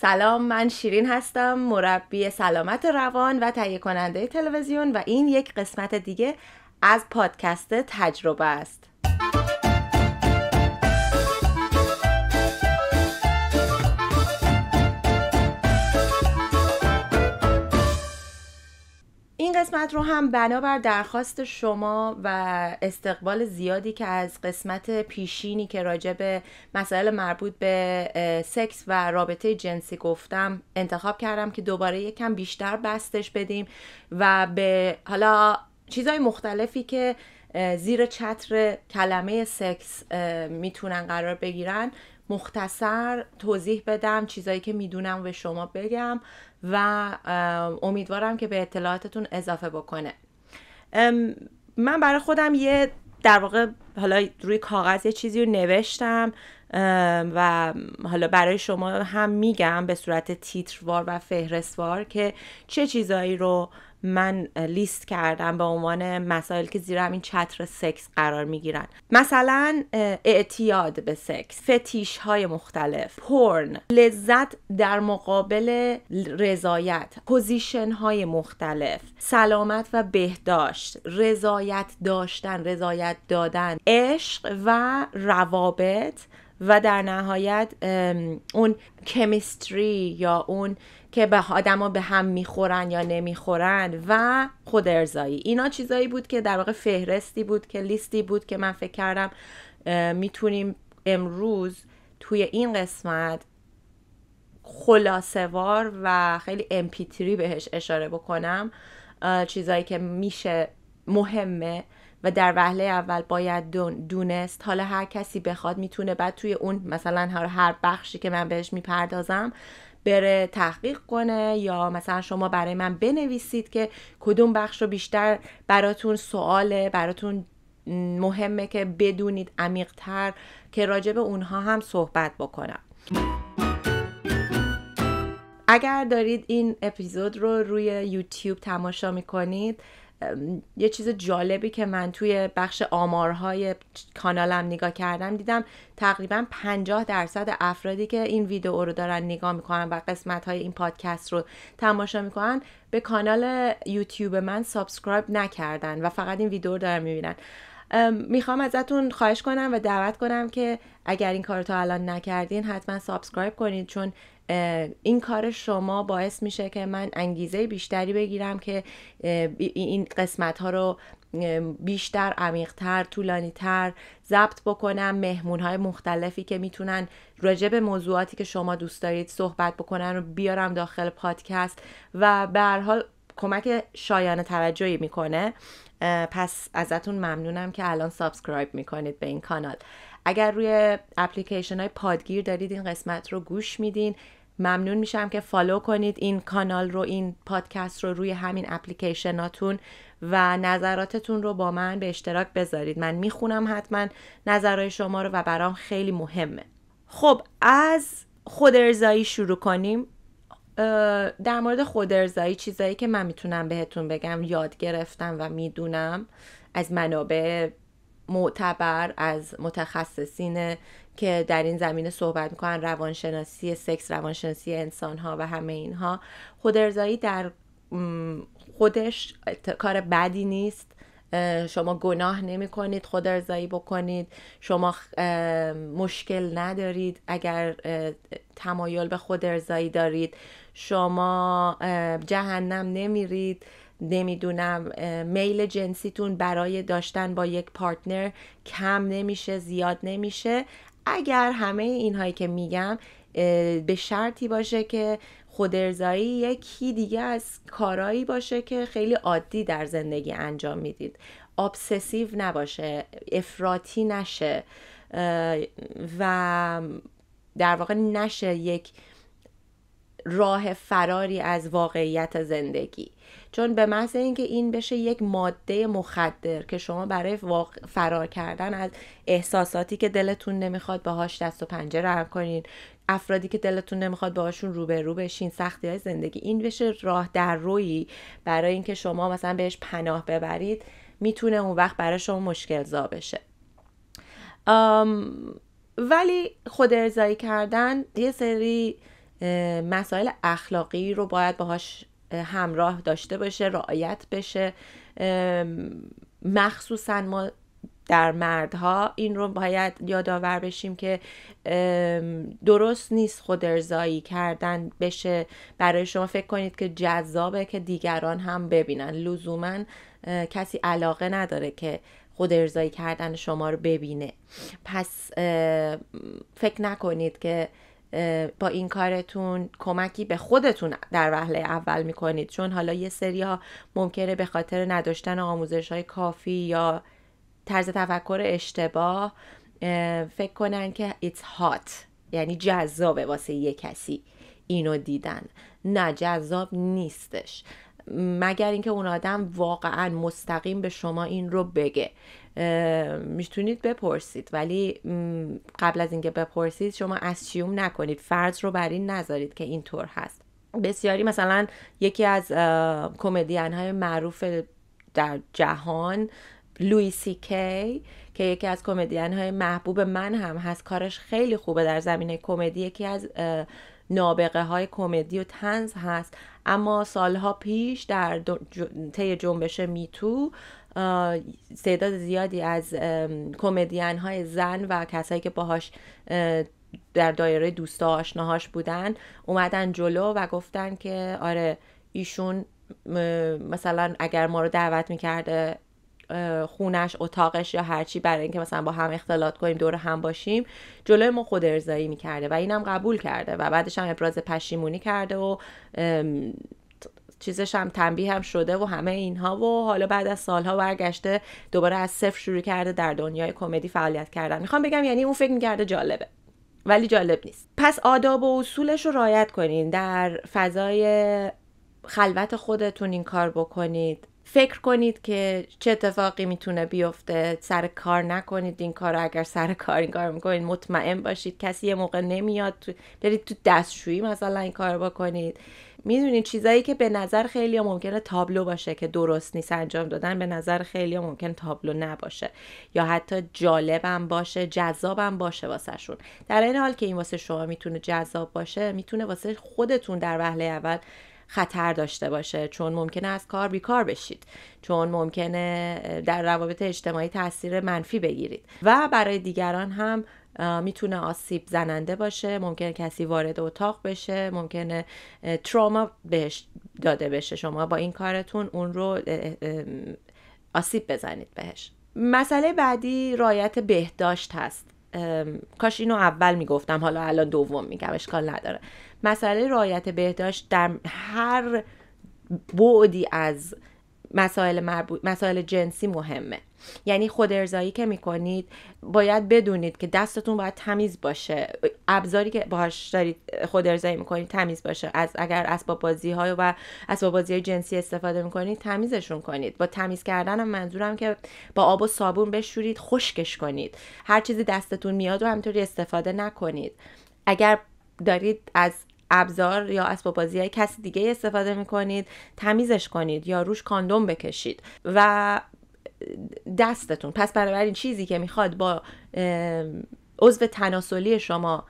سلام من شیرین هستم مربی سلامت روان و تهیه کننده تلویزیون و این یک قسمت دیگه از پادکست تجربه است قسمت رو هم بنابر درخواست شما و استقبال زیادی که از قسمت پیشینی که راجع به مسائل مربوط به سکس و رابطه جنسی گفتم انتخاب کردم که دوباره یکم بیشتر بستش بدیم و به حالا چیزهای مختلفی که زیر چتر کلمه سکس میتونن قرار بگیرن مختصر توضیح بدم چیزایی که میدونم به شما بگم و امیدوارم که به اطلاعاتتون اضافه بکنه من برای خودم یه در واقع حالا روی کاغذ یه چیزی رو نوشتم و حالا برای شما هم میگم به صورت تیتروار و فهرستوار که چه چیزایی رو من لیست کردم به عنوان مسائل که زیر همین چتر سکس قرار میگیرن مثلا اعتیاد به سکس فتیش های مختلف پرن لذت در مقابل رضایت پوزیشن های مختلف سلامت و بهداشت رضایت داشتن رضایت دادن عشق و روابط و در نهایت اون کمیستری یا اون که به آدما به هم میخورن یا نمیخورن و خود ارزایی اینا چیزایی بود که در واقع فهرستی بود که لیستی بود که من فکر کردم میتونیم امروز توی این قسمت خلاصوار و خیلی امپیتری بهش اشاره بکنم چیزایی که میشه مهمه و در وهله اول باید دونست حالا هر کسی بخواد میتونه بعد توی اون مثلا هر بخشی که من بهش میپردازم بره تحقیق کنه یا مثلا شما برای من بنویسید که کدوم بخش رو بیشتر براتون سواله براتون مهمه که بدونید عمیقتر که راجب اونها هم صحبت بکنم اگر دارید این اپیزود رو روی یوتیوب تماشا میکنید یه چیز جالبی که من توی بخش آمارهای کانالم نگاه کردم دیدم تقریبا 50 درصد افرادی که این ویدیو رو دارن نگاه میکنن و قسمت های این پادکست رو تماشا میکنن به کانال یوتیوب من سابسکرایب نکردن و فقط این ویدیو رو دارن میبینن میخوام ازتون خواهش کنم و دعوت کنم که اگر این کار تا الان نکردین حتما سابسکرایب کنید چون این کار شما باعث میشه که من انگیزه بیشتری بگیرم که این قسمت ها رو بیشتر عمیقتر طولانیتر ضبط بکنم مهمون های مختلفی که میتونن راجع به موضوعاتی که شما دوست دارید صحبت بکنن رو بیارم داخل پادکست و به هر حال کمک شایان توجهی میکنه پس ازتون ممنونم که الان سابسکرایب میکنید به این کانال اگر روی اپلیکیشن های پادگیر دارید این قسمت رو گوش میدین ممنون میشم که فالو کنید این کانال رو این پادکست رو روی همین اپلیکیشناتون و نظراتتون رو با من به اشتراک بذارید من میخونم حتما نظرهای شما رو و برام خیلی مهمه خب از خود ارزایی شروع کنیم در مورد خودارضایی چیزایی که من میتونم بهتون بگم یاد گرفتم و میدونم از منابع معتبر از متخصصین که در این زمینه صحبت میکنن روانشناسی سکس روانشناسی انسانها و همه اینها خودارضایی در خودش کار بدی نیست شما گناه نمی کنید خود ارزایی بکنید شما مشکل ندارید اگر تمایل به خود ارزایی دارید شما جهنم نمیرید نمیدونم میل جنسیتون برای داشتن با یک پارتنر کم نمیشه زیاد نمیشه اگر همه اینهایی که میگم به شرطی باشه که خودارضایی یکی دیگه از کارایی باشه که خیلی عادی در زندگی انجام میدید ابسسیو نباشه افراطی نشه و در واقع نشه یک راه فراری از واقعیت زندگی چون به محض اینکه این بشه یک ماده مخدر که شما برای فرار کردن از احساساتی که دلتون نمیخواد باهاش دست و پنجه هم کنین افرادی که دلتون نمیخواد باهاشون روبرو بشین سختی های زندگی این بشه راه در روی برای اینکه شما مثلا بهش پناه ببرید میتونه اون وقت برای شما مشکل زا بشه ولی خود ارزایی کردن یه سری مسائل اخلاقی رو باید باهاش همراه داشته باشه رعایت بشه مخصوصا ما در مردها این رو باید یادآور بشیم که درست نیست خود ارزایی کردن بشه برای شما فکر کنید که جذابه که دیگران هم ببینن لزوما کسی علاقه نداره که خود ارزایی کردن شما رو ببینه پس فکر نکنید که با این کارتون کمکی به خودتون در وهله اول میکنید چون حالا یه سری ها ممکنه به خاطر نداشتن آموزش های کافی یا طرز تفکر اشتباه فکر کنن که it's hot یعنی جذابه واسه یه کسی اینو دیدن نه جذاب نیستش مگر اینکه اون آدم واقعا مستقیم به شما این رو بگه میتونید بپرسید ولی قبل از اینکه بپرسید شما اسیوم نکنید فرض رو بر این نذارید که اینطور هست بسیاری مثلا یکی از کمدین های معروف در جهان لوی سی کی که یکی از کمدین های محبوب من هم هست کارش خیلی خوبه در زمینه کمدی یکی از نابغه های کمدی و تنز هست اما سالها پیش در طی جنبش میتو تعداد زیادی از کمدین های زن و کسایی که باهاش در دایره دوستا آشناهاش بودن اومدن جلو و گفتن که آره ایشون مثلا اگر ما رو دعوت میکرده خونش اتاقش یا هرچی برای اینکه مثلا با هم اختلاط کنیم دور هم باشیم جلوی ما خود ارزایی میکرده و اینم قبول کرده و بعدش هم ابراز پشیمونی کرده و چیزش هم تنبیه هم شده و همه اینها و حالا بعد از سالها برگشته دوباره از صفر شروع کرده در دنیای کمدی فعالیت کردن میخوام بگم یعنی اون فکر میکرده جالبه ولی جالب نیست پس آداب و اصولش رو رعایت کنین در فضای خلوت خودتون این کار بکنید فکر کنید که چه اتفاقی میتونه بیفته سر کار نکنید این کار رو اگر سر کار این کار میکنید مطمئن باشید کسی یه موقع نمیاد تو... برید تو دستشویی مثلا این کار بکنید میدونید چیزایی که به نظر خیلی ها ممکنه تابلو باشه که درست نیست انجام دادن به نظر خیلی ها ممکن تابلو نباشه یا حتی جالبم باشه جذابم باشه واسهشون در این حال که این واسه شما میتونه جذاب باشه میتونه واسه خودتون در وهله اول خطر داشته باشه چون ممکنه از کار بیکار بشید چون ممکنه در روابط اجتماعی تاثیر منفی بگیرید و برای دیگران هم میتونه آسیب زننده باشه ممکنه کسی وارد اتاق بشه ممکنه تراما بهش داده بشه شما با این کارتون اون رو آسیب بزنید بهش مسئله بعدی رایت بهداشت هست کاش اینو اول میگفتم حالا الان دوم میگم اشکال نداره مسئله رعایت بهداشت در هر بعدی از مسائل, مربوط، مسائل جنسی مهمه یعنی خود ارزایی که میکنید باید بدونید که دستتون باید تمیز باشه ابزاری که باهاش دارید خود ارزایی میکنید تمیز باشه از اگر اسباب بازی های و اسباب بازی های جنسی استفاده میکنید تمیزشون کنید با تمیز کردن هم منظورم که با آب و صابون بشورید خشکش کنید هر چیزی دستتون میاد و همطوری استفاده نکنید اگر دارید از ابزار یا اسباب بازی کسی دیگه استفاده میکنید تمیزش کنید یا روش کاندوم بکشید و دستتون پس این چیزی که میخواد با عضو تناسلی شما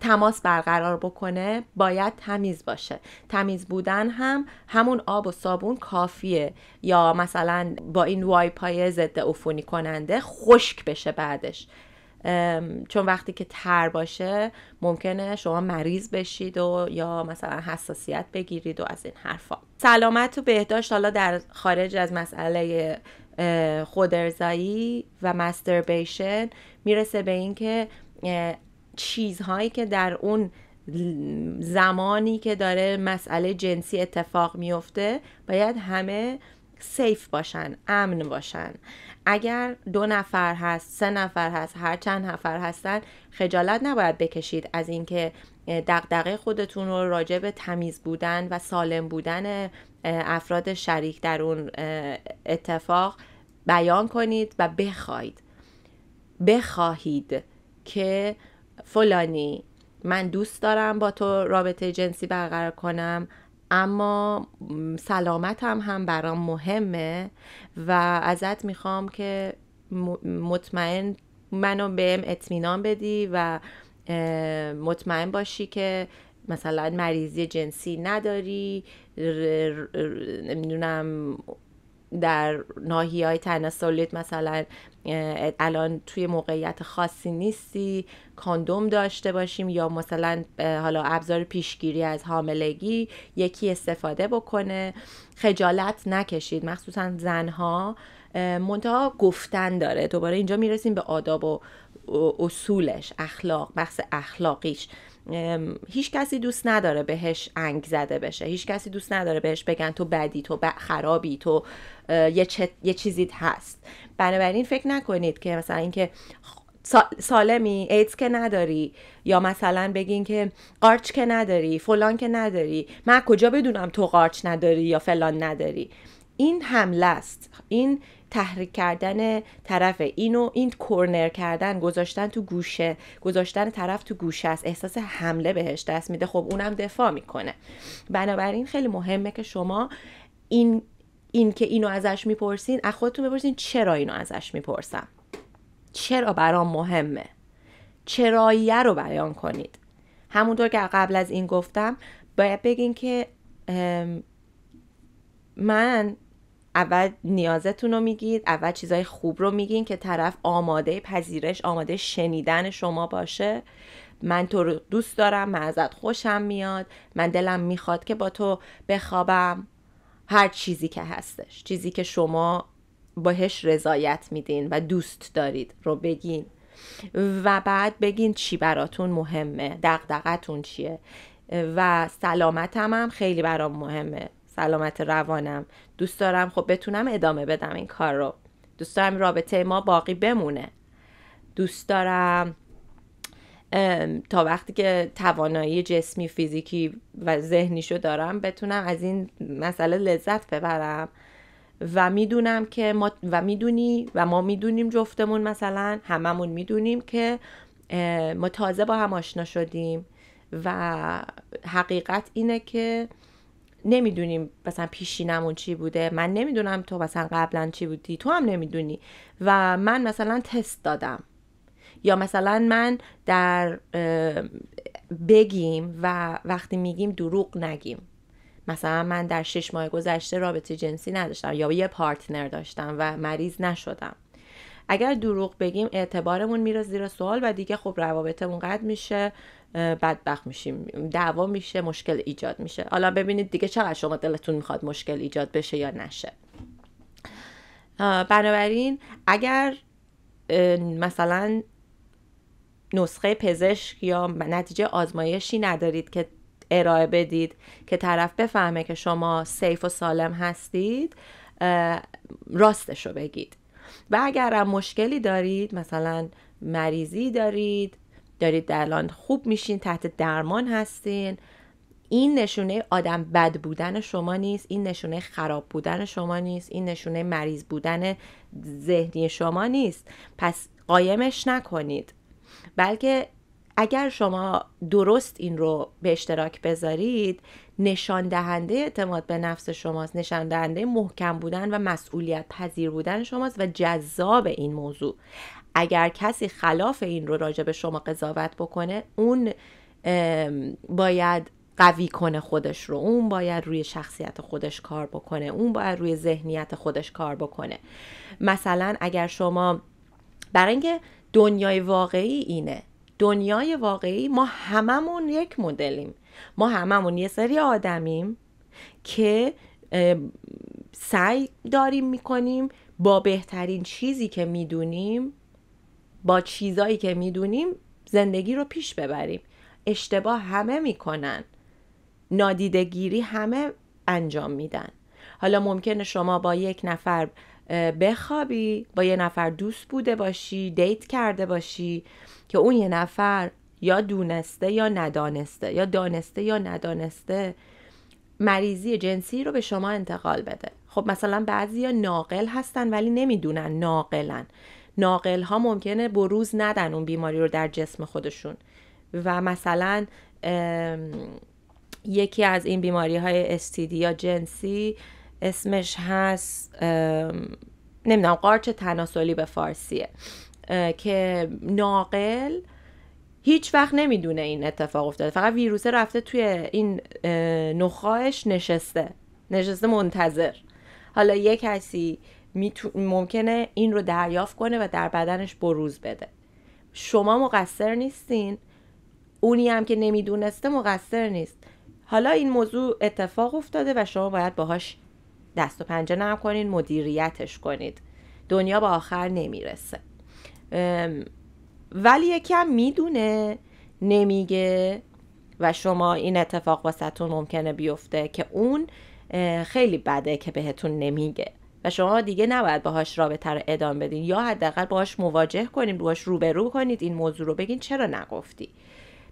تماس برقرار بکنه باید تمیز باشه تمیز بودن هم همون آب و صابون کافیه یا مثلا با این وایپ های ضد عفونی کننده خشک بشه بعدش چون وقتی که تر باشه ممکنه شما مریض بشید و یا مثلا حساسیت بگیرید و از این حرفا سلامت و بهداشت حالا در خارج از مسئله خودرزایی و مستربیشن میرسه به اینکه چیزهایی که در اون زمانی که داره مسئله جنسی اتفاق میفته باید همه سیف باشن امن باشن اگر دو نفر هست سه نفر هست هر چند نفر هستن خجالت نباید بکشید از اینکه دقدقه خودتون رو راجع به تمیز بودن و سالم بودن افراد شریک در اون اتفاق بیان کنید و بخواید بخواهید که فلانی من دوست دارم با تو رابطه جنسی برقرار کنم اما سلامتم هم برام مهمه و ازت میخوام که مطمئن منو بهم اطمینان بدی و مطمئن باشی که مثلا مریضی جنسی نداری نمیدونم در ناهی های تناسلیت مثلا الان توی موقعیت خاصی نیستی کاندوم داشته باشیم یا مثلا حالا ابزار پیشگیری از حاملگی یکی استفاده بکنه خجالت نکشید مخصوصا زنها منتها گفتن داره دوباره اینجا میرسیم به آداب و اصولش اخلاق بحث اخلاقیش هیچ کسی دوست نداره بهش انگ زده بشه هیچ کسی دوست نداره بهش بگن تو بدی تو خرابی تو یه, یه چیزی هست بنابراین فکر نکنید که مثلا اینکه سالمی ایدز که نداری یا مثلا بگین که قارچ که نداری فلان که نداری من کجا بدونم تو قارچ نداری یا فلان نداری این حمله است این تحریک کردن طرف اینو این کورنر کردن گذاشتن تو گوشه گذاشتن طرف تو گوشه است احساس حمله بهش دست میده خب اونم دفاع میکنه بنابراین خیلی مهمه که شما این این که اینو ازش میپرسین از خودتون بپرسین چرا اینو ازش میپرسم چرا برام مهمه چراییه رو بیان کنید همونطور که قبل از این گفتم باید بگین که من اول نیازتون رو میگید اول چیزای خوب رو میگین که طرف آماده پذیرش آماده شنیدن شما باشه من تو رو دوست دارم من ازت خوشم میاد من دلم میخواد که با تو بخوابم هر چیزی که هستش چیزی که شما باهش رضایت میدین و دوست دارید رو بگین و بعد بگین چی براتون مهمه دقدقتون چیه و سلامتم هم خیلی برام مهمه سلامت روانم دوست دارم خب بتونم ادامه بدم این کار رو دوست دارم رابطه ما باقی بمونه دوست دارم تا وقتی که توانایی جسمی فیزیکی و ذهنی ذهنیشو دارم بتونم از این مسئله لذت ببرم و میدونم که ما و میدونی و ما میدونیم جفتمون مثلا هممون میدونیم که ما تازه با هم آشنا شدیم و حقیقت اینه که نمیدونیم مثلا پیشینمون چی بوده من نمیدونم تو مثلا قبلا چی بودی تو هم نمیدونی و من مثلا تست دادم یا مثلا من در بگیم و وقتی میگیم دروغ نگیم مثلا من در شش ماه گذشته رابطه جنسی نداشتم یا یه پارتنر داشتم و مریض نشدم اگر دروغ بگیم اعتبارمون میره زیر سوال و دیگه خب روابطمون قد میشه بدبخت میشیم دعوا میشه مشکل ایجاد میشه حالا ببینید دیگه چقدر شما دلتون میخواد مشکل ایجاد بشه یا نشه بنابراین اگر مثلا نسخه پزشک یا نتیجه آزمایشی ندارید که ارائه بدید که طرف بفهمه که شما سیف و سالم هستید راستش رو بگید و اگر هم مشکلی دارید مثلا مریضی دارید دارید الان خوب میشین تحت درمان هستین این نشونه آدم بد بودن شما نیست این نشونه خراب بودن شما نیست این نشونه مریض بودن ذهنی شما نیست پس قایمش نکنید بلکه اگر شما درست این رو به اشتراک بذارید نشان دهنده اعتماد به نفس شماست نشان دهنده محکم بودن و مسئولیت پذیر بودن شماست و جذاب این موضوع اگر کسی خلاف این رو راجع به شما قضاوت بکنه اون باید قوی کنه خودش رو اون باید روی شخصیت خودش کار بکنه اون باید روی ذهنیت خودش کار بکنه مثلا اگر شما برای اینکه دنیای واقعی اینه دنیای واقعی ما هممون یک مدلیم ما هممون یه سری آدمیم که سعی داریم میکنیم با بهترین چیزی که میدونیم با چیزایی که میدونیم زندگی رو پیش ببریم اشتباه همه میکنن گیری همه انجام میدن حالا ممکنه شما با یک نفر بخوابی با یه نفر دوست بوده باشی دیت کرده باشی که اون یه نفر یا دونسته یا ندانسته یا دانسته یا ندانسته مریضی جنسی رو به شما انتقال بده خب مثلا بعضی ناقل هستن ولی نمیدونن ناقلن ناقل ها ممکنه بروز ندن اون بیماری رو در جسم خودشون و مثلا یکی از این بیماری های STD یا جنسی اسمش هست نمیدونم قارچ تناسلی به فارسیه که ناقل هیچ وقت نمیدونه این اتفاق افتاده فقط ویروسه رفته توی این نخواهش نشسته نشسته منتظر حالا یه کسی ممکنه این رو دریافت کنه و در بدنش بروز بده شما مقصر نیستین اونی هم که نمیدونسته مقصر نیست حالا این موضوع اتفاق افتاده و شما باید باهاش دست و پنجه نرم کنین مدیریتش کنید دنیا به آخر نمیرسه ولی یکم میدونه نمیگه و شما این اتفاق واسهتون ممکنه بیفته که اون خیلی بده که بهتون نمیگه و شما دیگه نباید باهاش رابطه رو ادامه بدین یا حداقل باهاش مواجه کنید باهاش روبرو کنید این موضوع رو بگین چرا نگفتی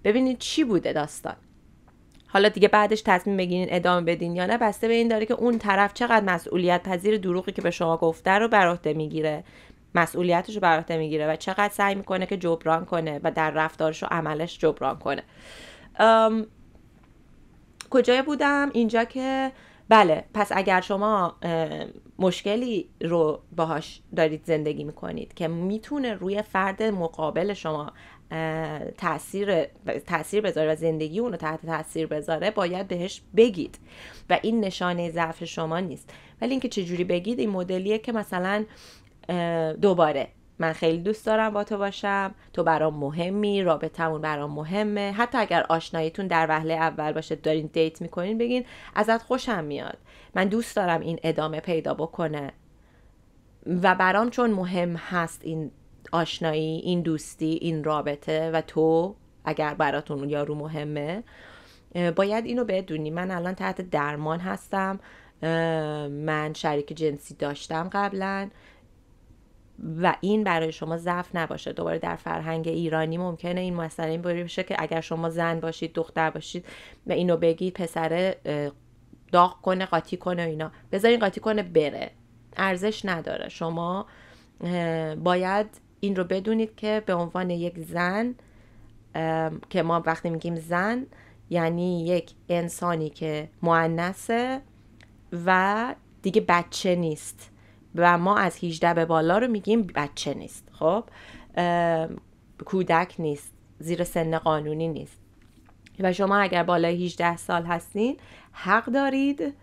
ببینید چی بوده داستان حالا دیگه بعدش تصمیم بگیرین ادامه بدین یا نه بسته به این داره که اون طرف چقدر مسئولیت پذیر دروغی که به شما گفته رو بر میگیره مسئولیتش رو بر میگیره و چقدر سعی میکنه که جبران کنه و در رفتارش و عملش جبران کنه کجای بودم اینجا که بله پس اگر شما مشکلی رو باهاش دارید زندگی میکنید که میتونه روی فرد مقابل شما تاثیر تاثیر بذاره و زندگی اون رو تحت تاثیر بذاره باید بهش بگید و این نشانه ضعف شما نیست ولی اینکه چجوری بگید این مدلیه که مثلا دوباره من خیلی دوست دارم با تو باشم تو برام مهمی رابطمون برام مهمه حتی اگر آشناییتون در وهله اول باشه دارین دیت میکنین بگین ازت خوشم میاد من دوست دارم این ادامه پیدا بکنه و برام چون مهم هست این آشنایی این دوستی این رابطه و تو اگر براتون یارو مهمه باید اینو بدونی من الان تحت درمان هستم من شریک جنسی داشتم قبلا و این برای شما ضعف نباشه دوباره در فرهنگ ایرانی ممکنه این مسئله این بشه که اگر شما زن باشید دختر باشید و اینو بگید پسره داغ کنه قاطی کنه اینا بذارین قاطی کنه بره ارزش نداره شما باید این رو بدونید که به عنوان یک زن که ما وقتی میگیم زن یعنی یک انسانی که معنسه و دیگه بچه نیست و ما از 18 به بالا رو میگیم بچه نیست خب کودک نیست زیر سن قانونی نیست و شما اگر بالای 18 سال هستین حق دارید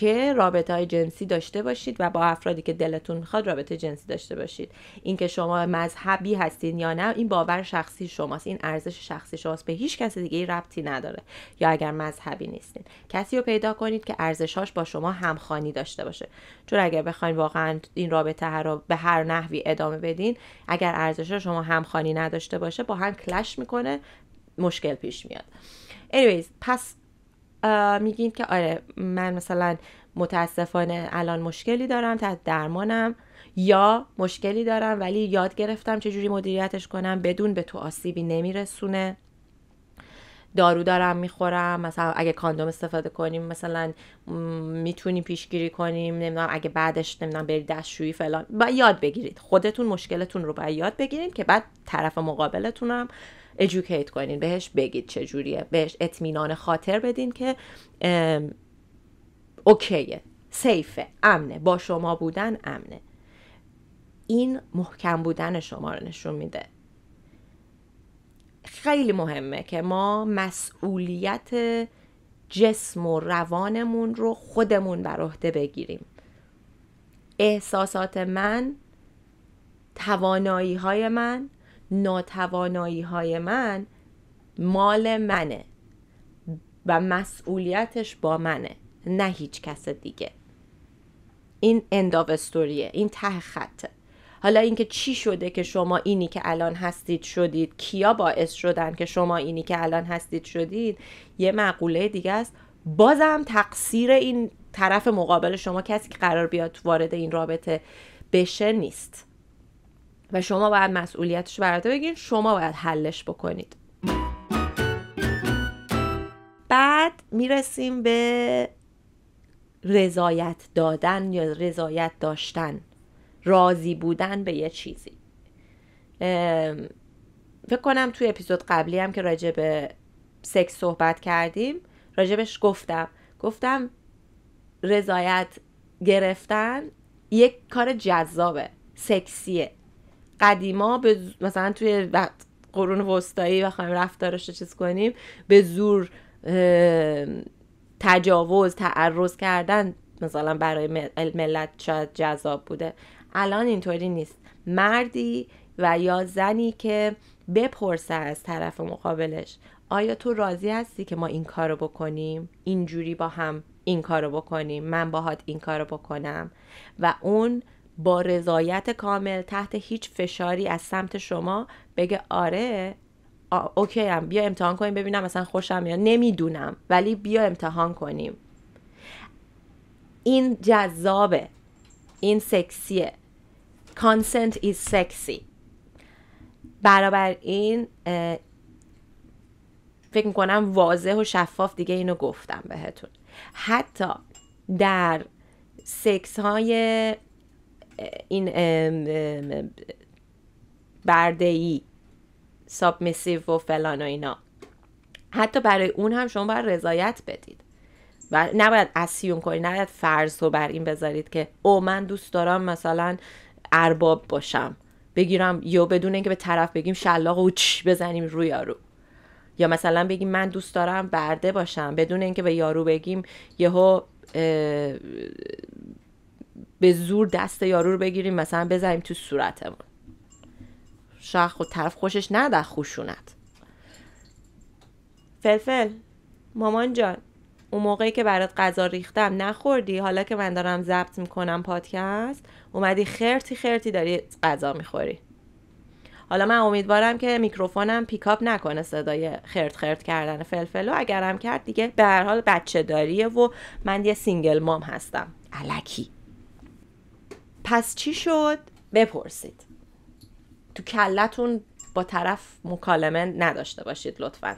که رابطه های جنسی داشته باشید و با افرادی که دلتون میخواد رابطه جنسی داشته باشید اینکه شما مذهبی هستین یا نه این باور شخصی شماست این ارزش شخصی شماست به هیچ کس دیگه ربطی نداره یا اگر مذهبی نیستین کسی رو پیدا کنید که ارزشهاش با شما همخوانی داشته باشه چون اگر بخواین واقعا این رابطه ها رو به هر نحوی ادامه بدین اگر ارزش شما همخوانی نداشته باشه با هم کلش میکنه مشکل پیش میاد anyways پس میگین که آره من مثلا متاسفانه الان مشکلی دارم تحت درمانم یا مشکلی دارم ولی یاد گرفتم چجوری مدیریتش کنم بدون به تو آسیبی نمیرسونه دارو دارم میخورم مثلا اگه کاندوم استفاده کنیم مثلا میتونیم پیشگیری کنیم نمیدونم اگه بعدش نمیدونم برید دستشویی فلان با یاد بگیرید خودتون مشکلتون رو باید یاد بگیرید که بعد طرف مقابلتونم ادوکیت کنین بهش بگید چجوریه بهش اطمینان خاطر بدین که اوکیه سیفه امنه با شما بودن امنه این محکم بودن شما رو نشون میده خیلی مهمه که ما مسئولیت جسم و روانمون رو خودمون بر عهده بگیریم احساسات من توانایی های من ناتوانایی های من مال منه و مسئولیتش با منه نه هیچ کس دیگه این استوریه این ته خطه حالا اینکه چی شده که شما اینی که الان هستید شدید کیا باعث شدن که شما اینی که الان هستید شدید یه معقوله دیگه است بازم تقصیر این طرف مقابل شما کسی که قرار بیاد وارد این رابطه بشه نیست و شما باید مسئولیتش رو بگین شما باید حلش بکنید بعد میرسیم به رضایت دادن یا رضایت داشتن راضی بودن به یه چیزی فکر کنم توی اپیزود قبلی هم که راجع به سکس صحبت کردیم راجبش گفتم گفتم رضایت گرفتن یک کار جذابه سکسیه قدیما به مثلا توی قرون وسطایی خواهیم رفتارش رو چیز کنیم به زور تجاوز تعرض کردن مثلا برای ملت شاید جذاب بوده الان اینطوری نیست مردی و یا زنی که بپرسه از طرف مقابلش آیا تو راضی هستی که ما این کارو بکنیم اینجوری با هم این کارو بکنیم من باهات این کارو بکنم و اون با رضایت کامل تحت هیچ فشاری از سمت شما بگه آره اوکی هم بیا امتحان کنیم ببینم مثلا خوشم یا نمیدونم ولی بیا امتحان کنیم این جذابه این سکسیه consent is sexy برابر این فکر میکنم واضح و شفاف دیگه اینو گفتم بهتون حتی در سکس های این بردهی ای سابمیسیو و فلان و اینا حتی برای اون هم شما باید رضایت بدید و نباید اسیون کنید نباید فرض رو بر این بذارید که او من دوست دارم مثلا ارباب باشم بگیرم یا بدون اینکه به طرف بگیم شلاق و بزنیم روی یارو یا مثلا بگیم من دوست دارم برده باشم بدون اینکه به یارو بگیم یهو به زور دست یارو رو بگیریم مثلا بزنیم تو صورتمون شخ و طرف خوشش نده خوشونت فلفل مامان جان اون موقعی که برات غذا ریختم نخوردی حالا که من دارم ضبط میکنم پادکست اومدی خرتی خرتی داری غذا میخوری حالا من امیدوارم که میکروفونم پیکاپ نکنه صدای خرت خرت کردن فلفلو اگرم کرد دیگه به هر حال بچه داریه و من یه سینگل مام هستم علکی پس چی شد بپرسید تو کلتون با طرف مکالمه نداشته باشید لطفا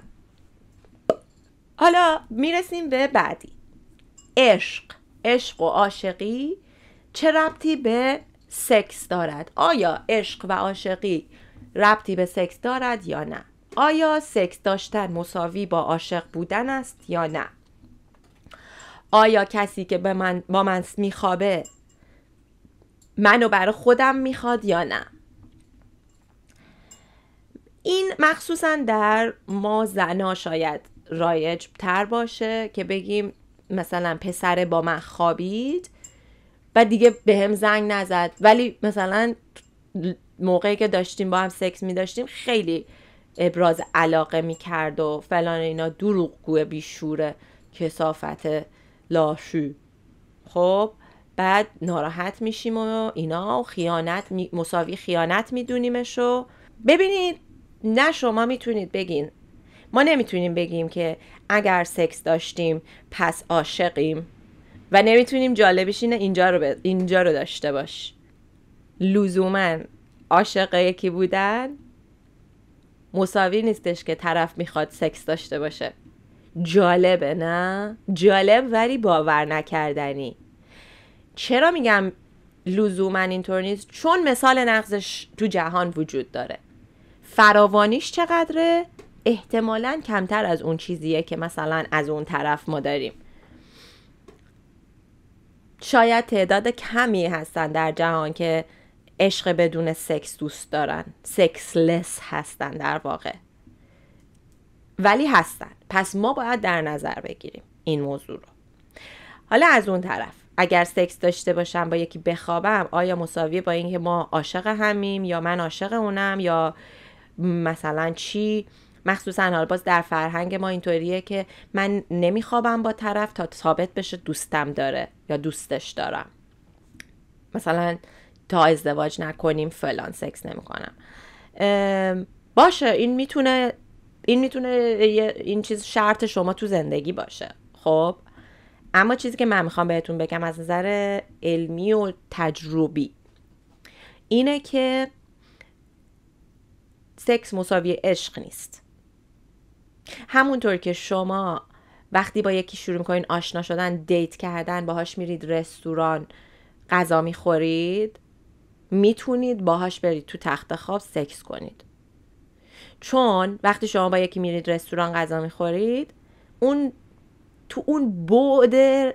حالا میرسیم به بعدی عشق عشق و عاشقی چه ربطی به سکس دارد آیا عشق و عاشقی ربطی به سکس دارد یا نه آیا سکس داشتن مساوی با عاشق بودن است یا نه آیا کسی که به من با من میخوابه منو برای خودم میخواد یا نه این مخصوصا در ما زنا شاید رایج تر باشه که بگیم مثلا پسر با من خوابید و دیگه به هم زنگ نزد ولی مثلا موقعی که داشتیم با هم سکس می داشتیم خیلی ابراز علاقه می کرد و فلان اینا گوه بیشوره کسافت لاشو خب بعد ناراحت میشیم و اینا و خیانت مساوی خیانت میدونیمش و ببینید نه شما میتونید بگین ما نمیتونیم بگیم که اگر سکس داشتیم پس عاشقیم و نمیتونیم جالبش اینجا رو, اینجا رو داشته باش لزوما عاشق یکی بودن مساوی نیستش که طرف میخواد سکس داشته باشه جالبه نه جالب ولی باور نکردنی چرا میگم لزوما اینطور نیست چون مثال نقضش تو جهان وجود داره فراوانیش چقدره احتمالا کمتر از اون چیزیه که مثلا از اون طرف ما داریم شاید تعداد کمی هستن در جهان که عشق بدون سکس دوست دارن لس هستن در واقع ولی هستن پس ما باید در نظر بگیریم این موضوع رو حالا از اون طرف اگر سکس داشته باشم با یکی بخوابم آیا مساویه با اینکه ما عاشق همیم یا من عاشق اونم یا مثلا چی مخصوصا حالا باز در فرهنگ ما اینطوریه که من نمیخوابم با طرف تا ثابت بشه دوستم داره یا دوستش دارم مثلا تا ازدواج نکنیم فلان سکس نمیکنم باشه این میتونه این میتونه این چیز شرط شما تو زندگی باشه خب اما چیزی که من میخوام بهتون بگم از نظر علمی و تجربی اینه که سکس مساوی عشق نیست همونطور که شما وقتی با یکی شروع میکنین آشنا شدن دیت کردن باهاش میرید رستوران غذا میخورید میتونید باهاش برید تو تخت خواب سکس کنید چون وقتی شما با یکی میرید رستوران غذا میخورید اون تو اون بعد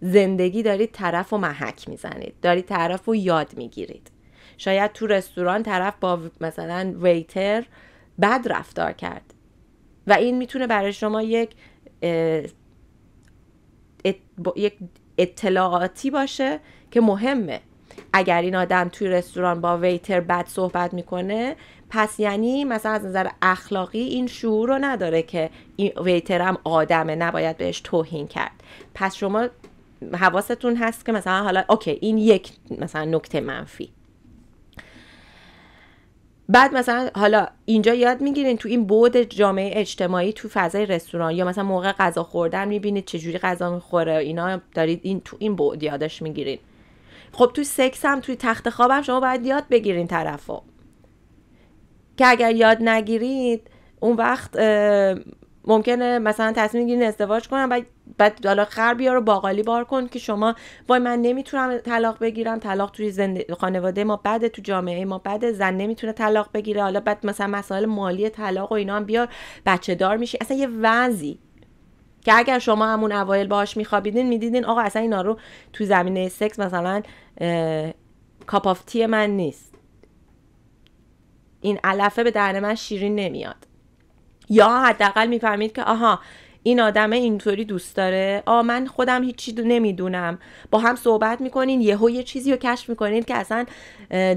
زندگی دارید طرف و محک میزنید دارید طرف رو یاد میگیرید شاید تو رستوران طرف با مثلا ویتر بد رفتار کرد و این میتونه برای شما یک یک اطلاعاتی باشه که مهمه اگر این آدم توی رستوران با ویتر بد صحبت میکنه پس یعنی مثلا از نظر اخلاقی این شعور رو نداره که این ویترم آدمه نباید بهش توهین کرد پس شما حواستون هست که مثلا حالا اوکی این یک مثلا نکته منفی بعد مثلا حالا اینجا یاد میگیرین تو این بود جامعه اجتماعی تو فضای رستوران یا مثلا موقع غذا خوردن میبینید چجوری غذا میخوره اینا دارید این تو این بود یادش میگیرین خب تو سکس هم توی تخت خوابم شما باید یاد بگیرین طرفو که اگر یاد نگیرید اون وقت ممکنه مثلا تصمیم گیرین ازدواج کنم بعد بعد حالا خر بیار و باقالی بار کن که شما وای من نمیتونم طلاق بگیرم طلاق توی زند... خانواده ما بعد تو جامعه ما بعد زن نمیتونه طلاق بگیره حالا بعد مثلا مسائل مالی طلاق و اینا هم بیار بچه دار میشه اصلا یه وضعی که اگر شما همون اوایل باهاش میخوابیدین میدیدین آقا اصلا اینا رو تو زمینه سکس مثلا کاپ آف تی من نیست این علفه به درن من شیرین نمیاد یا حداقل میفهمید که آها این آدم اینطوری دوست داره آ من خودم هیچی نمیدونم با هم صحبت میکنین یهو یه چیزی رو کشف میکنین که اصلا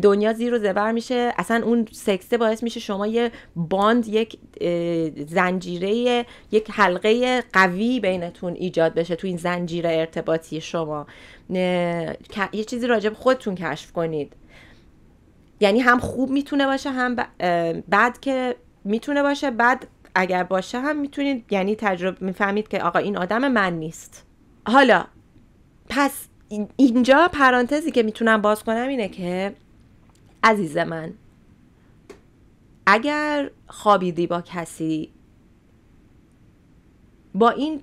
دنیا زیر و زبر میشه اصلا اون سکسه باعث میشه شما یه باند یک زنجیره یک حلقه قوی بینتون ایجاد بشه تو این زنجیره ارتباطی شما یه چیزی راجب خودتون کشف کنید یعنی هم خوب میتونه باشه هم بعد که میتونه باشه بعد اگر باشه هم میتونید یعنی تجربه میفهمید که آقا این آدم من نیست حالا پس اینجا پرانتزی که میتونم باز کنم اینه که عزیز من اگر خوابیدی با کسی با این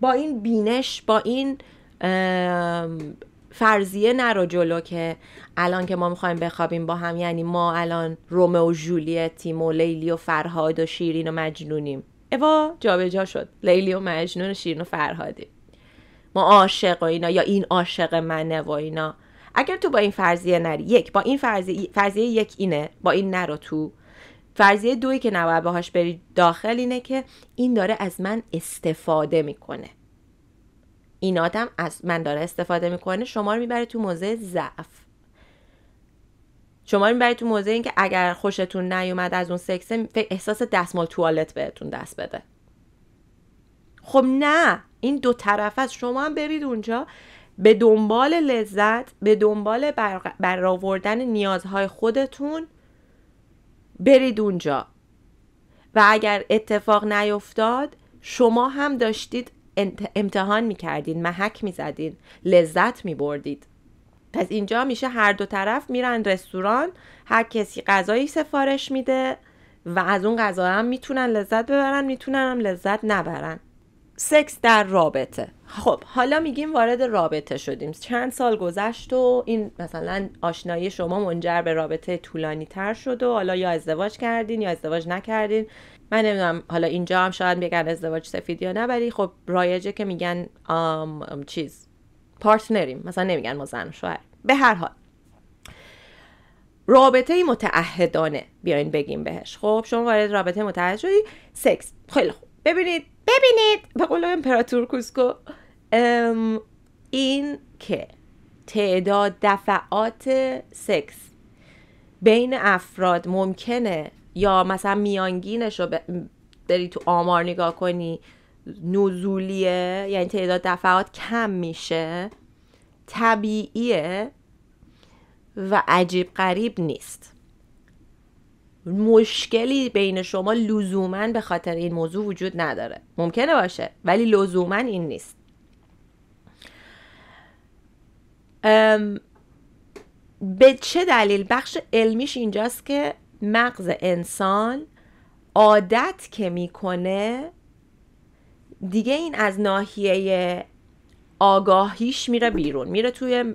با این بینش با این فرضیه نرو جلو که الان که ما میخوایم بخوابیم با هم یعنی ما الان رومه و جولیتیم و لیلی و فرهاد و شیرین و مجنونیم اوا جابجا شد لیلی و مجنون و شیرین و فرهادی ما عاشق و اینا یا این عاشق منه و اینا اگر تو با این فرضیه نری یک با این فرضیه فرضیه یک اینه با این نرو تو فرضیه دوی که نباید باهاش بری داخل اینه که این داره از من استفاده میکنه این آدم از من داره استفاده میکنه شما رو میبره تو موضع ضعف شما رو میبره تو موزه اینکه اگر خوشتون نیومد از اون سکسه احساس دستمال توالت بهتون دست بده خب نه این دو طرف است شما هم برید اونجا به دنبال لذت به دنبال برآوردن نیازهای خودتون برید اونجا و اگر اتفاق نیفتاد شما هم داشتید امتحان می کردین، محک زدین، لذت می بردید پس اینجا میشه هر دو طرف میرن رستوران هر کسی غذایی سفارش میده و از اون غذا هم میتونن لذت ببرن میتونن هم لذت نبرن سکس در رابطه خب حالا میگیم وارد رابطه شدیم چند سال گذشت و این مثلا آشنایی شما منجر به رابطه طولانی تر شد و حالا یا ازدواج کردین یا ازدواج نکردین من نمیدونم حالا اینجا هم شاید بگن ازدواج سفید یا نه ولی خب رایجه که میگن آم، چیز پارتنریم مثلا نمیگن ما زن شوهر به هر حال رابطه متعهدانه بیاین بگیم بهش خب شما وارد رابطه متعهد شدی سکس خیلی خوب ببینید ببینید به قول امپراتور کوسکو ام این که تعداد دفعات سکس بین افراد ممکنه یا مثلا میانگینش رو بری تو آمار نگاه کنی نزولیه یعنی تعداد دفعات کم میشه طبیعیه و عجیب قریب نیست مشکلی بین شما لزوما به خاطر این موضوع وجود نداره ممکنه باشه ولی لزوما این نیست به چه دلیل بخش علمیش اینجاست که مغز انسان عادت که میکنه دیگه این از ناحیه آگاهیش میره بیرون میره توی,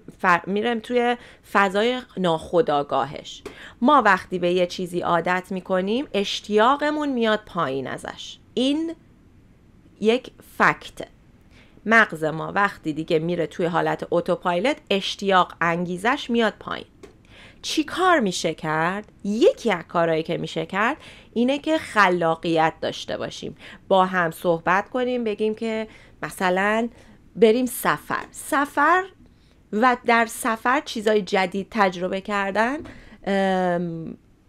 توی فضای ناخودآگاهش ما وقتی به یه چیزی عادت میکنیم اشتیاقمون میاد پایین ازش این یک فکت مغز ما وقتی دیگه میره توی حالت اتوپایلت اشتیاق انگیزش میاد پایین چی کار میشه کرد؟ یکی از کارهایی که میشه کرد اینه که خلاقیت داشته باشیم با هم صحبت کنیم بگیم که مثلا بریم سفر سفر و در سفر چیزای جدید تجربه کردن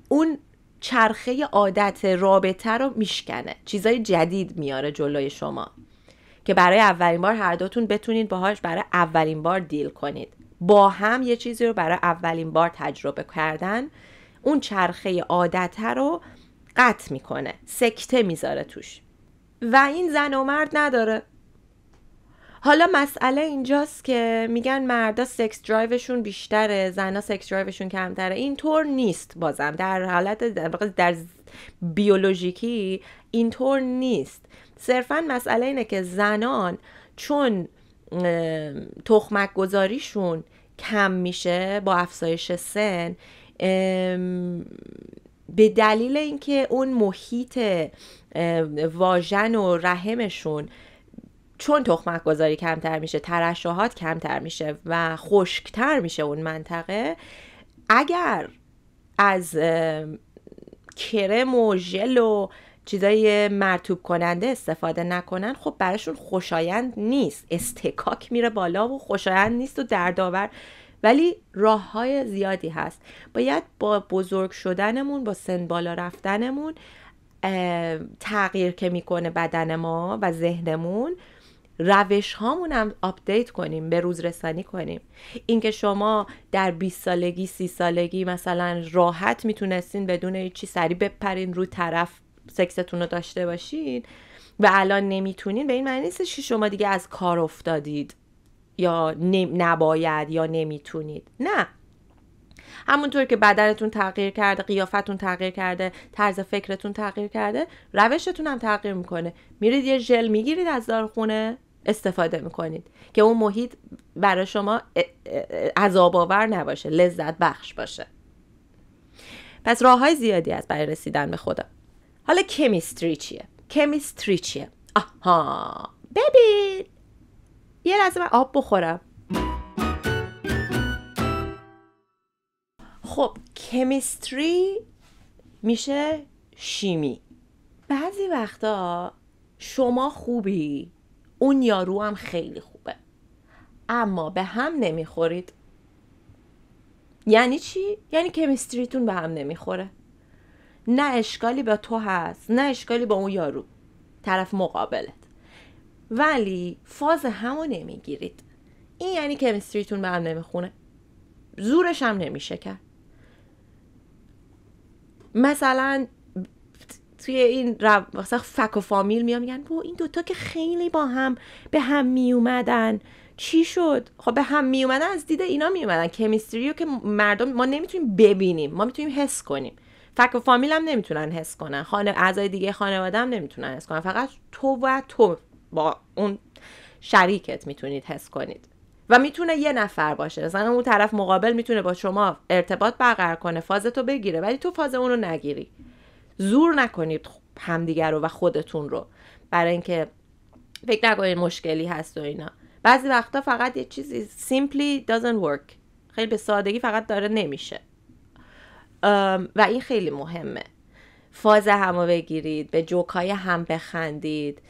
اون چرخه عادت رابطه رو میشکنه چیزای جدید میاره جلوی شما که برای اولین بار هر دوتون بتونید باهاش برای اولین بار دیل کنید با هم یه چیزی رو برای اولین بار تجربه کردن اون چرخه عادته رو قطع میکنه سکته میذاره توش و این زن و مرد نداره حالا مسئله اینجاست که میگن مردا سکس درایوشون بیشتره زنها سکس درایوشون کمتره اینطور نیست بازم در حالت در بیولوژیکی اینطور نیست صرفا مسئله اینه که زنان چون تخمک گذاریشون کم میشه با افزایش سن به دلیل اینکه اون محیط واژن و رحمشون چون تخمک گذاری کمتر میشه ترشحات کمتر میشه و خشکتر میشه اون منطقه اگر از کرم و ژل و چیزای مرتوب کننده استفاده نکنن خب براشون خوشایند نیست استکاک میره بالا و خوشایند نیست و دردآور ولی راه های زیادی هست باید با بزرگ شدنمون با سن بالا رفتنمون تغییر که میکنه بدن ما و ذهنمون روش هم آپدیت کنیم به روز رسانی کنیم اینکه شما در 20 سالگی 30 سالگی مثلا راحت میتونستین بدون هیچی سری بپرین رو طرف سکستون رو داشته باشید و الان نمیتونین به این معنی نیست که شما دیگه از کار افتادید یا نباید یا نمیتونید نه همونطور که بدنتون تغییر کرده قیافتون تغییر کرده طرز فکرتون تغییر کرده روشتون هم تغییر میکنه میرید یه ژل میگیرید از دارخونه استفاده میکنید که اون محیط برای شما عذاب آور نباشه لذت بخش باشه پس راه های زیادی از برای رسیدن به حالا کمیستری چیه کمیستری چیه آها ببین یه لحظه من آب بخورم خب کمیستری میشه شیمی بعضی وقتا شما خوبی اون یارو هم خیلی خوبه اما به هم نمیخورید یعنی چی؟ یعنی کمیستریتون به هم نمیخوره نه اشکالی با تو هست نه اشکالی با اون یارو طرف مقابلت ولی فاز همو نمیگیرید این یعنی کمیستریتون به هم نمیخونه زورش هم نمیشه کرد مثلا توی این رو... فک و فامیل میام میگن با این دوتا که خیلی با هم به هم میومدن چی شد خب به هم میومدن از دیده اینا میومدن کمیستری رو که مردم ما نمیتونیم ببینیم ما میتونیم حس کنیم فک و هم نمیتونن حس کنن خانه اعضای دیگه خانوادم نمیتونن حس کنن فقط تو و تو با اون شریکت میتونید حس کنید و میتونه یه نفر باشه مثلا اون طرف مقابل میتونه با شما ارتباط برقرار کنه فازتو بگیره ولی تو فاز اون رو نگیری زور نکنید همدیگر رو و خودتون رو برای اینکه فکر نکنید مشکلی هست و اینا بعضی وقتا فقط یه چیزی simply doesn't work خیلی به سادگی فقط داره نمیشه و این خیلی مهمه فاز همو بگیرید به جوک های هم بخندید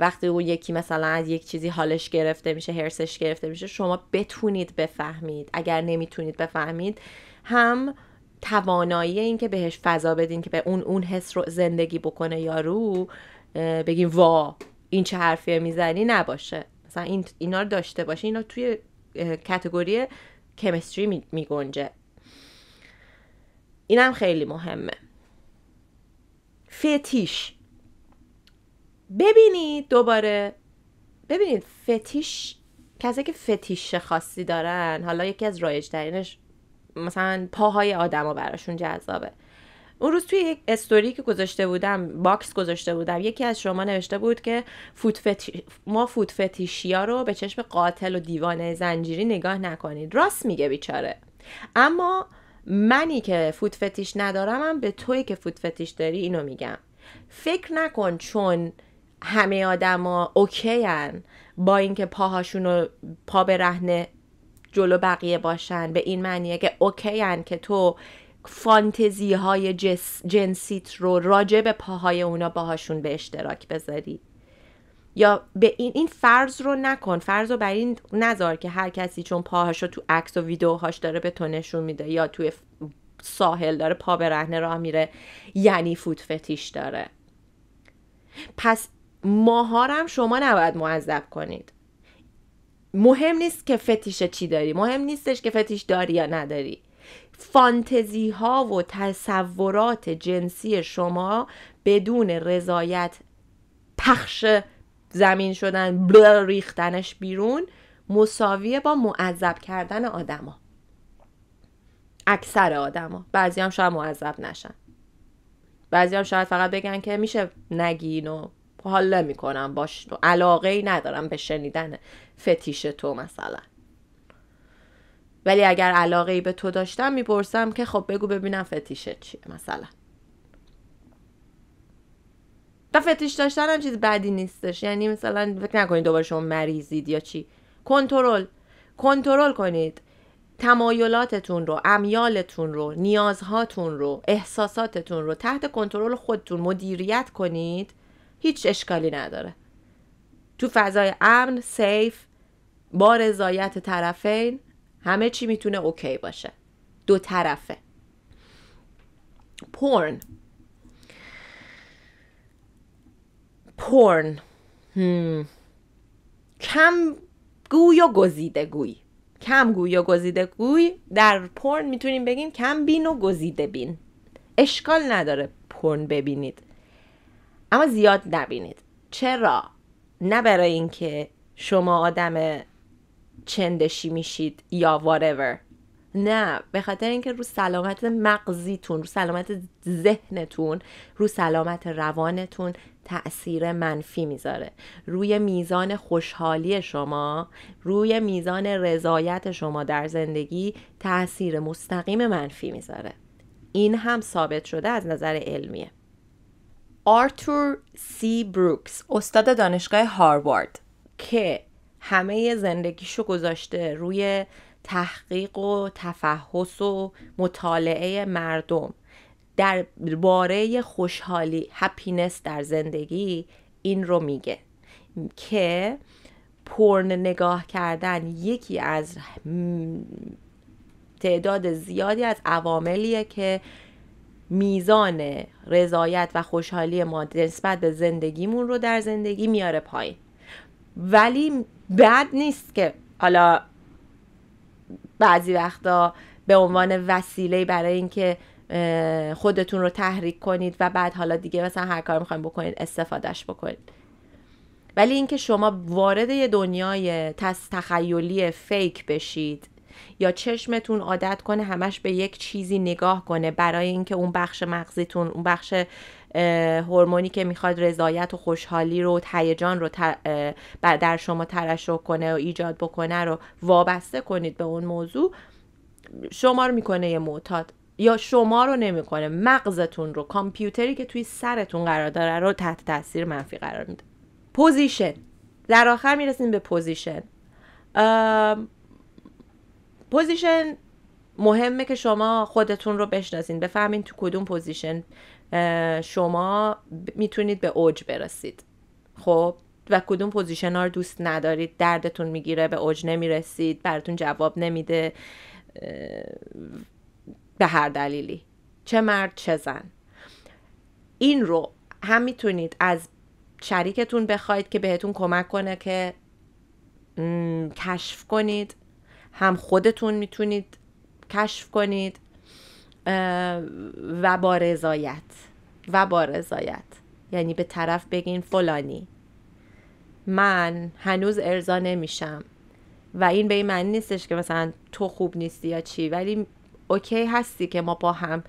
وقتی اون یکی مثلا از یک چیزی حالش گرفته میشه هرسش گرفته میشه شما بتونید بفهمید اگر نمیتونید بفهمید هم توانایی این که بهش فضا بدین که به اون اون حس رو زندگی بکنه یا رو بگیم وا این چه حرفیه میزنی نباشه مثلا این اینا رو داشته باشه اینا توی کتگوری کمستری میگنجه اینم خیلی مهمه فتیش ببینید دوباره ببینید فتیش کسی که فتیش خاصی دارن حالا یکی از رایج ترینش مثلا پاهای آدما براشون جذابه اون روز توی یک استوری که گذاشته بودم باکس گذاشته بودم یکی از شما نوشته بود که فوت فتیش... ما فوت فتیشیا رو به چشم قاتل و دیوانه زنجیری نگاه نکنید راست میگه بیچاره اما منی که فوت فتیش ندارم هم به توی که فوت فتیش داری اینو میگم فکر نکن چون همه آدما اوکی هن با اینکه پاهاشون رو پا به رهنه جلو بقیه باشن به این معنیه که اوکی هن که تو فانتزی های جنسیت رو راجع به پاهای اونا باهاشون به اشتراک بذاری یا به این این فرض رو نکن فرض رو بر این نذار که هر کسی چون پاهاشو تو عکس و ویدیوهاش داره به تو نشون میده یا توی ساحل داره پا به رهنه راه میره یعنی فوت فتیش داره پس ماهارم شما نباید معذب کنید مهم نیست که فتیش چی داری مهم نیستش که فتیش داری یا نداری فانتزی ها و تصورات جنسی شما بدون رضایت پخش زمین شدن بل ریختنش بیرون مساویه با معذب کردن آدما اکثر آدما بعضی هم شاید معذب نشن بعضی هم شاید فقط بگن که میشه نگین و حال نمیکنم باش علاقه ای ندارم به شنیدن فتیش تو مثلا ولی اگر علاقه ای به تو داشتم میپرسم که خب بگو ببینم فتیشه چیه مثلا و فتیش داشتن هم چیز بدی نیستش یعنی مثلا فکر نکنید دوباره شما مریضید یا چی کنترل کنترل کنید تمایلاتتون رو امیالتون رو نیازهاتون رو احساساتتون رو تحت کنترل خودتون مدیریت کنید هیچ اشکالی نداره تو فضای امن سیف با رضایت طرفین همه چی میتونه اوکی باشه دو طرفه پورن پورن hmm. کم گوی و گزیده گوی کم گوی و گزیده گوی در پرن میتونیم بگیم کم بین و گزیده بین اشکال نداره پرن ببینید اما زیاد نبینید چرا نه برای اینکه شما آدم چندشی میشید یا وارور نه به خاطر اینکه رو سلامت مغزیتون رو سلامت ذهنتون رو سلامت روانتون تاثیر منفی میذاره روی میزان خوشحالی شما روی میزان رضایت شما در زندگی تاثیر مستقیم منفی میذاره این هم ثابت شده از نظر علمیه آرتور سی بروکس استاد دانشگاه هاروارد که همه زندگیشو گذاشته روی تحقیق و تفحص و مطالعه مردم در باره خوشحالی هپینس در زندگی این رو میگه که پرن نگاه کردن یکی از تعداد زیادی از عواملیه که میزان رضایت و خوشحالی ما نسبت به زندگیمون رو در زندگی میاره پایین ولی بد نیست که حالا بعضی وقتا به عنوان وسیله برای اینکه خودتون رو تحریک کنید و بعد حالا دیگه مثلا هر کار میخوایم بکنید استفادهش بکنید ولی اینکه شما وارد یه دنیای تخیلی فیک بشید یا چشمتون عادت کنه همش به یک چیزی نگاه کنه برای اینکه اون بخش مغزیتون اون بخش هورمونی که میخواد رضایت و خوشحالی رو هیجان رو در شما ترشح کنه و ایجاد بکنه رو وابسته کنید به اون موضوع شما رو میکنه یه معتاد یا شما رو نمیکنه مغزتون رو کامپیوتری که توی سرتون قرار داره رو تحت تاثیر منفی قرار میده پوزیشن در آخر میرسیم به پوزیشن پوزیشن مهمه که شما خودتون رو بشناسین بفهمین تو کدوم پوزیشن شما میتونید به اوج برسید خب و کدوم پوزیشن ها رو دوست ندارید دردتون میگیره به اوج نمیرسید براتون جواب نمیده به هر دلیلی چه مرد چه زن این رو هم میتونید از شریکتون بخواید که بهتون کمک کنه که کشف کنید هم خودتون میتونید کشف کنید و با رضایت و با رضایت یعنی به طرف بگین فلانی من هنوز ارضا نمیشم و این به این معنی نیستش که مثلا تو خوب نیستی یا چی ولی اوکی هستی که ما با هم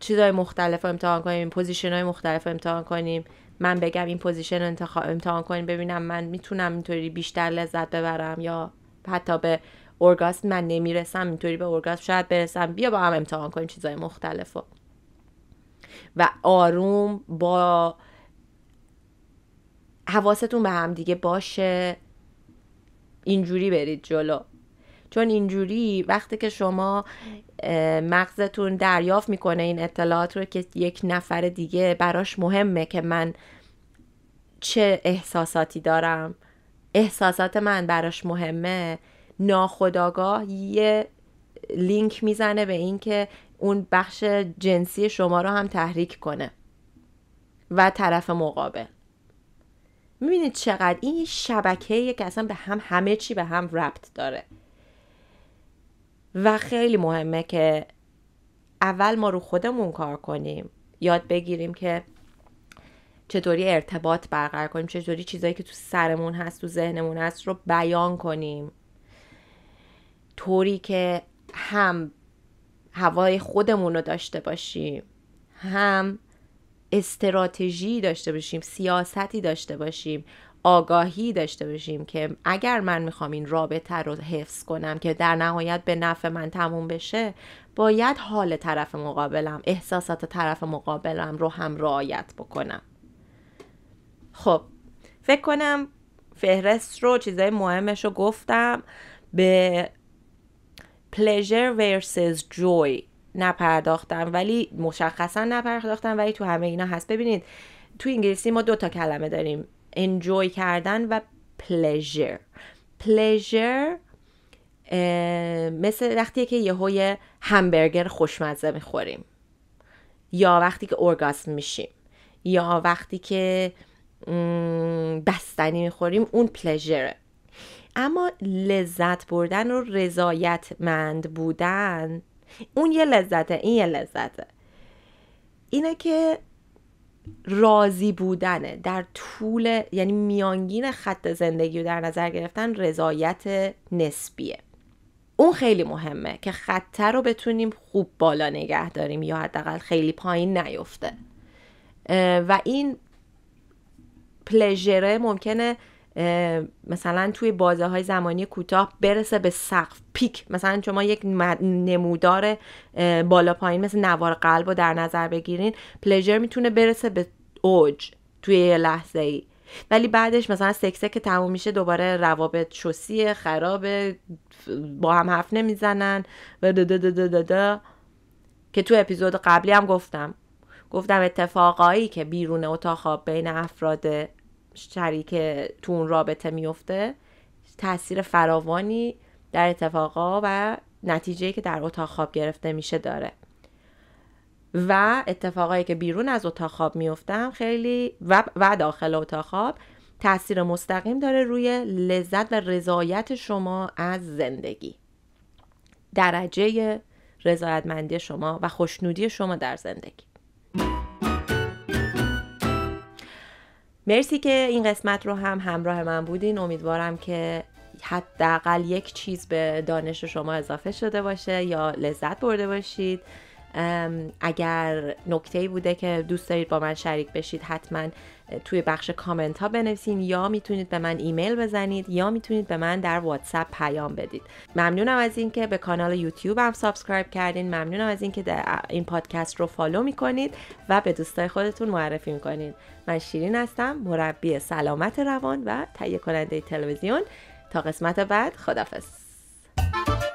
چیزهای مختلف رو امتحان کنیم پوزیشن های مختلف رو امتحان کنیم من بگم این پوزیشن رو امتحان کنیم ببینم من میتونم اینطوری بیشتر لذت ببرم یا حتی به اورگاسم من نمیرسم اینطوری به اورگاسم شاید برسم بیا با هم امتحان کنیم چیزای مختلف و آروم با حواستون به هم دیگه باشه اینجوری برید جلو چون اینجوری وقتی که شما مغزتون دریافت میکنه این اطلاعات رو که یک نفر دیگه براش مهمه که من چه احساساتی دارم احساسات من براش مهمه ناخداگاه یه لینک میزنه به اینکه اون بخش جنسی شما رو هم تحریک کنه و طرف مقابل میبینید چقدر این یه که اصلا به هم همه چی به هم ربط داره و خیلی مهمه که اول ما رو خودمون کار کنیم یاد بگیریم که چطوری ارتباط برقرار کنیم چطوری چیزایی که تو سرمون هست تو ذهنمون هست رو بیان کنیم طوری که هم هوای خودمون رو داشته باشیم هم استراتژی داشته باشیم سیاستی داشته باشیم آگاهی داشته باشیم که اگر من میخوام این رابطه رو حفظ کنم که در نهایت به نفع من تموم بشه باید حال طرف مقابلم احساسات طرف مقابلم رو هم رعایت بکنم خب فکر کنم فهرست رو چیزای مهمش رو گفتم به pleasure versus joy نپرداختم ولی مشخصا نپرداختم ولی تو همه اینا هست ببینید تو انگلیسی ما دو تا کلمه داریم enjoy کردن و pleasure pleasure مثل وقتی که یه های همبرگر خوشمزه میخوریم یا وقتی که اورگاسم میشیم یا وقتی که بستنی میخوریم اون پلژره اما لذت بردن و رضایتمند بودن اون یه لذته این یه لذته اینه که راضی بودن در طول یعنی میانگین خط زندگی رو در نظر گرفتن رضایت نسبیه اون خیلی مهمه که خطه رو بتونیم خوب بالا نگه داریم یا حداقل خیلی پایین نیفته و این پلژره ممکنه مثلا توی بازه های زمانی کوتاه برسه به سقف پیک مثلا شما یک نمودار بالا پایین مثل نوار قلب رو در نظر بگیرین پلژر میتونه برسه به اوج توی لحظه ای ولی بعدش مثلا سکسه که تموم میشه دوباره روابط شسیه خراب با هم حرف نمیزنن و که تو اپیزود قبلی هم گفتم گفتم اتفاقایی که بیرون اتاق بین افراد شریک تو اون رابطه میفته تاثیر فراوانی در اتفاقا و نتیجه که در اتاق خواب گرفته میشه داره و اتفاقایی که بیرون از اتاق خواب میفتم خیلی و, و داخل اتاق خواب تاثیر مستقیم داره روی لذت و رضایت شما از زندگی درجه رضایتمندی شما و خوشنودی شما در زندگی مرسی که این قسمت رو هم همراه من بودین امیدوارم که حداقل یک چیز به دانش شما اضافه شده باشه یا لذت برده باشید اگر نکته بوده که دوست دارید با من شریک بشید حتما توی بخش کامنت ها بنویسین یا میتونید به من ایمیل بزنید یا میتونید به من در واتساپ پیام بدید ممنونم از اینکه به کانال یوتیوب هم سابسکرایب کردین ممنونم از اینکه این پادکست رو فالو میکنید و به دوستای خودتون معرفی میکنید من شیرین هستم مربی سلامت روان و تهیه کننده تلویزیون تا قسمت بعد خدافظ